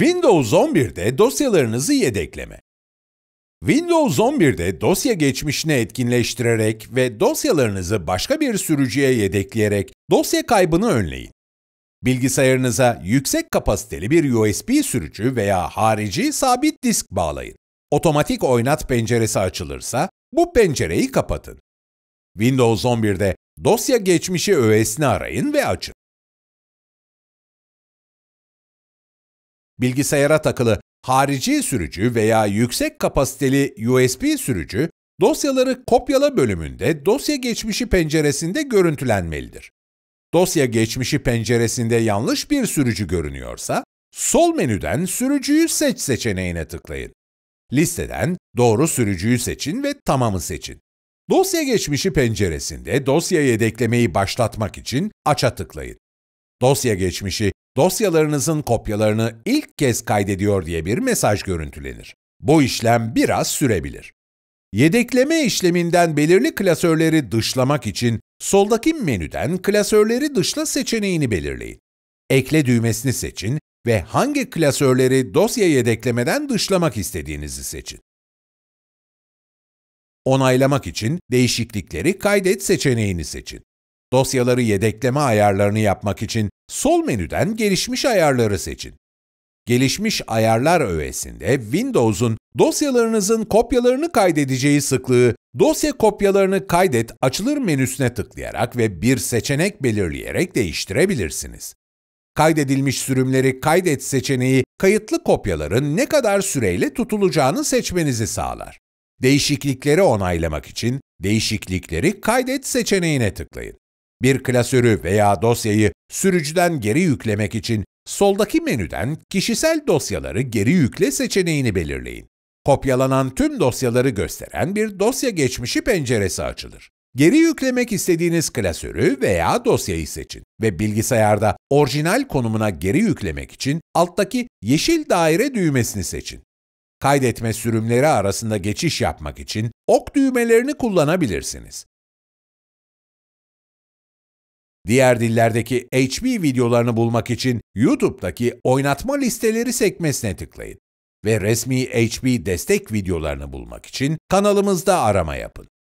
Windows 11'de dosyalarınızı yedekleme. Windows 11'de dosya geçmişini etkinleştirerek ve dosyalarınızı başka bir sürücüye yedekleyerek dosya kaybını önleyin. Bilgisayarınıza yüksek kapasiteli bir USB sürücü veya harici sabit disk bağlayın. Otomatik oynat penceresi açılırsa bu pencereyi kapatın. Windows 11'de dosya geçmişi öğesini arayın ve açın. Bilgisayara takılı harici sürücü veya yüksek kapasiteli USB sürücü, dosyaları kopyala bölümünde dosya geçmişi penceresinde görüntülenmelidir. Dosya geçmişi penceresinde yanlış bir sürücü görünüyorsa, sol menüden sürücüyü seç seçeneğine tıklayın. Listeden doğru sürücüyü seçin ve tamamı seçin. Dosya geçmişi penceresinde dosya yedeklemeyi başlatmak için aça tıklayın. Dosya geçmişi dosyalarınızın kopyalarını ilk kez kaydediyor diye bir mesaj görüntülenir. Bu işlem biraz sürebilir. Yedekleme işleminden belirli klasörleri dışlamak için soldaki menüden klasörleri dışla seçeneğini belirleyin. Ekle düğmesini seçin ve hangi klasörleri dosya yedeklemeden dışlamak istediğinizi seçin. Onaylamak için değişiklikleri kaydet seçeneğini seçin. Dosyaları yedekleme ayarlarını yapmak için Sol menüden gelişmiş ayarları seçin. Gelişmiş ayarlar öğesinde Windows'un dosyalarınızın kopyalarını kaydedeceği sıklığı dosya kopyalarını kaydet açılır menüsüne tıklayarak ve bir seçenek belirleyerek değiştirebilirsiniz. Kaydedilmiş sürümleri kaydet seçeneği kayıtlı kopyaların ne kadar süreyle tutulacağını seçmenizi sağlar. Değişiklikleri onaylamak için değişiklikleri kaydet seçeneğine tıklayın. Bir klasörü veya dosyayı sürücüden geri yüklemek için soldaki menüden Kişisel dosyaları geri yükle seçeneğini belirleyin. Kopyalanan tüm dosyaları gösteren bir dosya geçmişi penceresi açılır. Geri yüklemek istediğiniz klasörü veya dosyayı seçin ve bilgisayarda orijinal konumuna geri yüklemek için alttaki yeşil daire düğmesini seçin. Kaydetme sürümleri arasında geçiş yapmak için ok düğmelerini kullanabilirsiniz. Diğer dillerdeki HB videolarını bulmak için YouTube'daki oynatma listeleri sekmesine tıklayın ve resmi HB destek videolarını bulmak için kanalımızda arama yapın.